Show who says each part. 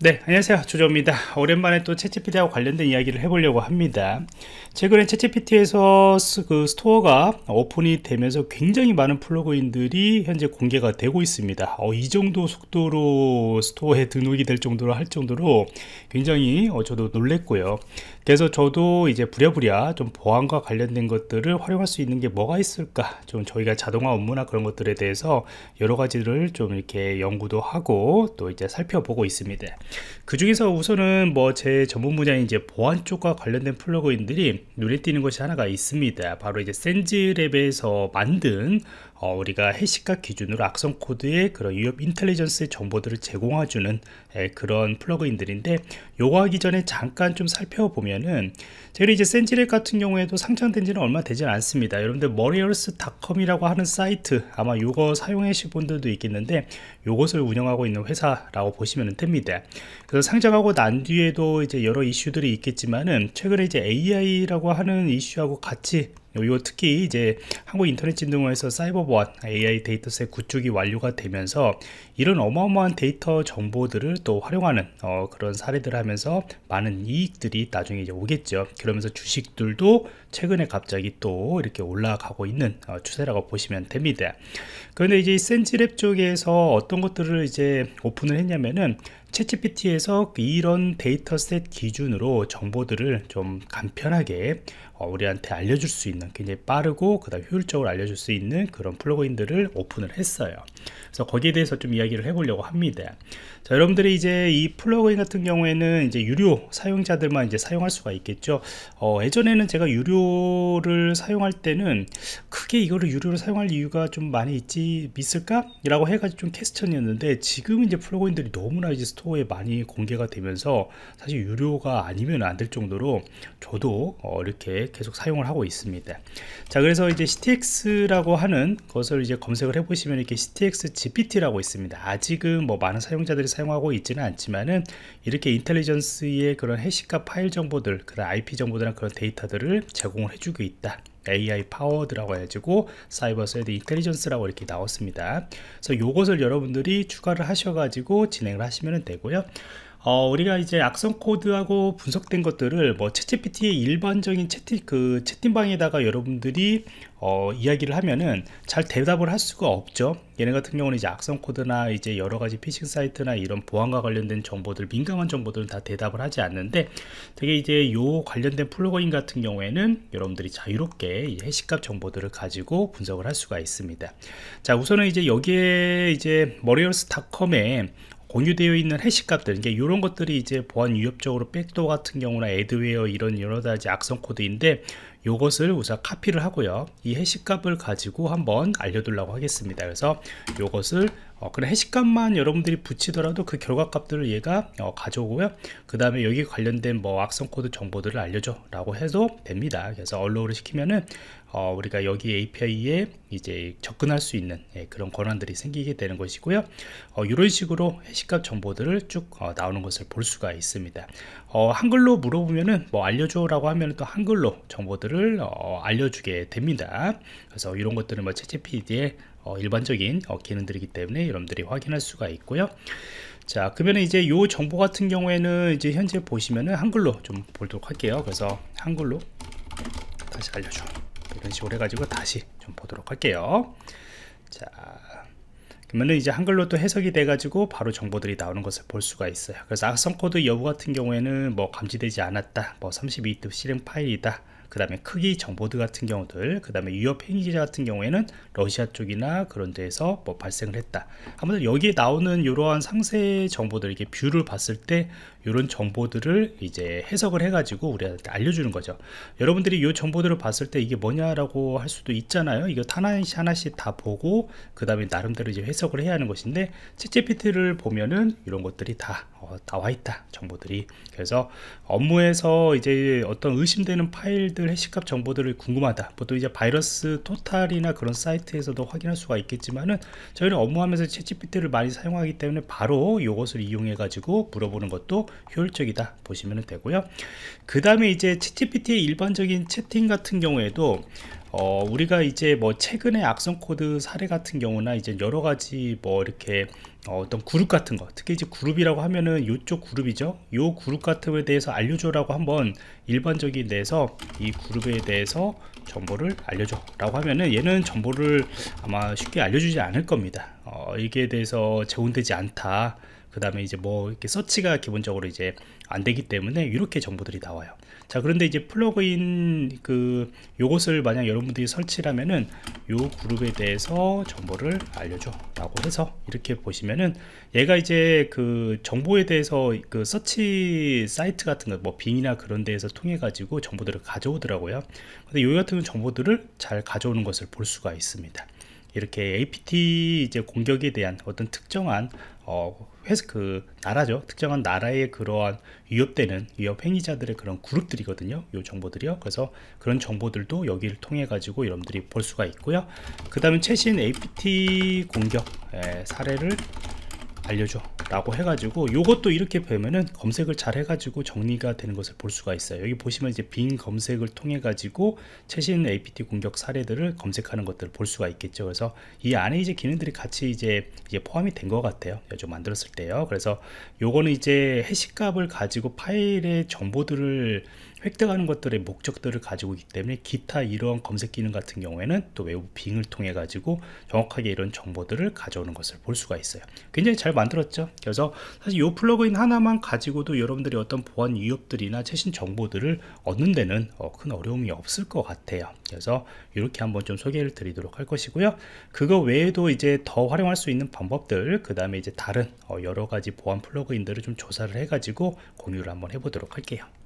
Speaker 1: 네 안녕하세요 조조입니다 오랜만에 또 채찌피티하고 관련된 이야기를 해보려고 합니다 최근에 채찌피티에서 그 스토어가 오픈이 되면서 굉장히 많은 플러그인들이 현재 공개가 되고 있습니다 어, 이 정도 속도로 스토어에 등록이 될 정도로 할 정도로 굉장히 어, 저도 놀랬고요 그래서 저도 이제 부랴부랴 좀 보안과 관련된 것들을 활용할 수 있는 게 뭐가 있을까 좀 저희가 자동화 업무나 그런 것들에 대해서 여러 가지를 좀 이렇게 연구도 하고 또 이제 살펴보고 있습니다 그 중에서 우선은 뭐 제 전문 분야인 이제 보안 쪽과 관련된 플러그인들이 눈에 띄는 것이 하나가 있습니다. 바로 이제 센즈랩에서 만든 어, 우리가 해시값 기준으로 악성 코드의 그런 위협 인텔리전스의 정보들을 제공해주는 예, 그런 플러그인들인데 요거 하기 전에 잠깐 좀 살펴보면은 저희 이제 센티넷 같은 경우에도 상장된 지는 얼마 되지 않습니다. 여러분들 머리얼스닷컴이라고 하는 사이트 아마 요거 사용해신 분들도 있겠는데 요것을 운영하고 있는 회사라고 보시면 됩니다. 그래서 상장하고 난 뒤에도 이제 여러 이슈들이 있겠지만은 최근에 이제 AI라고 하는 이슈하고 같이 요 특히 이제 한국 인터넷 진흥원에서 사이버보안 AI 데이터셋 구축이 완료가 되면서 이런 어마어마한 데이터 정보들을 또 활용하는 어, 그런 사례들 을 하면서 많은 이익들이 나중에 이제 오겠죠. 그러면서 주식들도 최근에 갑자기 또 이렇게 올라가고 있는 어, 추세라고 보시면 됩니다. 그런데 이제 센지랩 쪽에서 어떤 것들을 이제 오픈을 했냐면은 채찌PT에서 이런 데이터셋 기준으로 정보들을 좀 간편하게 어, 우리한테 알려줄 수 있는 굉장히 빠르고 그다음 효율적으로 알려줄 수 있는 그런 플러그인들을 오픈을 했어요. 그래서 거기에 대해서 좀 이야기를 해보려고 합니다. 자, 여러분들이 이제 이 플러그인 같은 경우에는 이제 유료 사용자들만 이제 사용할 수가 있겠죠. 어, 예전에는 제가 유료를 사용할 때는 크게 이거를 유료로 사용할 이유가 좀 많이 있지 있을까? 라고 해가지고 좀 캐스천이었는데 지금 이제 플러그인들이 너무나 이제 스토어에 많이 공개가 되면서 사실 유료가 아니면 안 될 정도로 저도 어, 이렇게 계속 사용을 하고 있습니다. 자, 그래서 이제 CTX라고 하는 것을 이제 검색을 해보시면 이렇게 CTX DGX GPT라고 있습니다. 아직은 뭐 많은 사용자들이 사용하고 있지는 않지만은 이렇게 인텔리전스의 그런 해시값 파일 정보들, 그런 IP 정보들이나 그런 데이터들을 제공을 해주고 있다. AI 파워드라고 해가지고 사이버 셀드 인텔리전스라고 이렇게 나왔습니다. 그래서 이것을 여러분들이 추가를 하셔가지고 진행을 하시면 되고요. 어, 우리가 이제 악성 코드하고 분석된 것들을 뭐 챗GPT의 일반적인 채팅 그 채팅방에다가 여러분들이 어, 이야기를 하면은 잘 대답을 할 수가 없죠. 얘네 같은 경우는 이제 악성 코드나 이제 여러 가지 피싱 사이트나 이런 보안과 관련된 정보들 민감한 정보들은 다 대답을 하지 않는데 되게 이제 요 관련된 플러그인 같은 경우에는 여러분들이 자유롭게 해시값 정보들을 가지고 분석을 할 수가 있습니다. 자, 우선은 이제 여기에 이제 머리얼스닷컴에 공유되어 있는 해시값들, 이게 이런 것들이 이제 보안 위협적으로 백도 같은 경우나 애드웨어 이런 여러 가지 악성 코드인데 요것을 우선 카피를 하고요. 이 해시값을 가지고 한번 알려두려고 하겠습니다. 그래서 요것을 어, 그런 해시값만 여러분들이 붙이더라도 그 결과값들을 얘가 어, 가져오고요. 그 다음에 여기 관련된 뭐 악성 코드 정보들을 알려줘 라고 해도 됩니다. 그래서 언로우를 시키면은 어, 우리가 여기 API에 이제 접근할 수 있는 예, 그런 권한들이 생기게 되는 것이고요. 어, 이런 식으로 해시값 정보들을 쭉 어, 나오는 것을 볼 수가 있습니다. 어, 한글로 물어보면은 뭐 알려줘라고 하면 또 한글로 정보들을 어, 알려주게 됩니다. 그래서 이런 것들은 뭐 채채피디의 어, 일반적인 기능들이기 때문에 여러분들이 확인할 수가 있고요. 자 그러면 이제 요 정보 같은 경우에는 이제 현재 보시면은 한글로 좀 보도록 할게요. 그래서 한글로 다시 알려줘. 이런 식으로 해가지고 다시 좀 보도록 할게요 자 그러면 이제 한글로 또 해석이 돼가지고 바로 정보들이 나오는 것을 볼 수가 있어요 그래서 악성 코드 여부 같은 경우에는 뭐 감지되지 않았다 뭐 32급 실행 파일이다 그 다음에 크기 정보들 같은 경우들 그 다음에 위협 행위자 같은 경우에는 러시아 쪽이나 그런 데에서 뭐 발생을 했다 아무튼 여기에 나오는 이러한 상세 정보들 이게 렇 뷰를 봤을 때 이런 정보들을 이제 해석을 해가지고 우리한테 알려주는 거죠 여러분들이 이 정보들을 봤을 때 이게 뭐냐라고 할 수도 있잖아요 이거 하나씩 하나씩 다 보고 그 다음에 나름대로 이제 해석을 해야 하는 것인데 채 g 피 t 를 보면은 이런 것들이 다 어, 나와 있다 정보들이 그래서 업무에서 이제 어떤 의심되는 파일 들 사들 해시값 정보들을 궁금하다 보통 이제 바이러스 토탈이나 그런 사이트에서도 확인할 수가 있겠지만은 저희는 업무하면서 채찌피트를 많이 사용하기 때문에 바로 이것을 이용해 가지고 물어보는 것도 효율적이다 보시면 되고요 그 다음에 이제 채찌피트의 일반적인 채팅 같은 경우에도 어, 우리가 이제 뭐 최근에 악성 코드 사례 같은 경우나 이제 여러 가지 뭐 이렇게 어, 어떤 그룹 같은 거 특히 이제 그룹이라고 하면은 요쪽 그룹이죠 요 그룹 같은 거에 대해서 알려줘 라고 한번 일반적인 데서 이 그룹에 대해서 정보를 알려줘 라고 하면은 얘는 정보를 아마 쉽게 알려주지 않을 겁니다 어, 이게 대해서 제공되지 않다 그 다음에 이제 뭐 이렇게 서치가 기본적으로 이제 안 되기 때문에 이렇게 정보들이 나와요 자 그런데 이제 플러그인 그 요것을 만약 여러분들이 설치를하면은요 그룹에 대해서 정보를 알려줘 라고 해서 이렇게 보시면은 얘가 이제 그 정보에 대해서 그 서치 사이트 같은 거 뭐 빙이나 그런 데에서 통해 가지고 정보들을 가져오더라고요 근데 요 같은 정보들을 잘 가져오는 것을 볼 수가 있습니다 이렇게 apt 이제 공격에 대한 어떤 특정한 어, 회사 그 나라죠. 특정한 나라의 그러한 위협되는 위협 행위자들의 그런 그룹들이거든요. 요 정보들이요. 그래서 그런 정보들도 여기를 통해 가지고 여러분들이 볼 수가 있고요. 그 다음에 최신 APT 공격 에, 사례를 알려줘 라고 해가지고 요것도 이렇게 보면은 검색을 잘 해가지고 정리가 되는 것을 볼 수가 있어요 여기 보시면 이제 빈 검색을 통해 가지고 최신 apt 공격 사례들을 검색하는 것들을 볼 수가 있겠죠 그래서 이 안에 이제 기능들이 같이 이제, 이제 포함이 된 것 같아요 요즘 만들었을 때요 그래서 요거는 이제 해시 값을 가지고 파일의 정보들을 획득하는 것들의 목적들을 가지고 있기 때문에 기타 이러한 검색 기능 같은 경우에는 또 외부 빙을 통해 가지고 정확하게 이런 정보들을 가져오는 것을 볼 수가 있어요 굉장히 잘 만들었죠 그래서 사실 이 플러그인 하나만 가지고도 여러분들이 어떤 보안 위협들이나 최신 정보들을 얻는 데는 어, 큰 어려움이 없을 것 같아요 그래서 이렇게 한번 좀 소개를 드리도록 할 것이고요 그거 외에도 이제 더 활용할 수 있는 방법들 그 다음에 이제 다른 어, 여러 가지 보안 플러그인들을 좀 조사를 해 가지고 공유를 한번 해보도록 할게요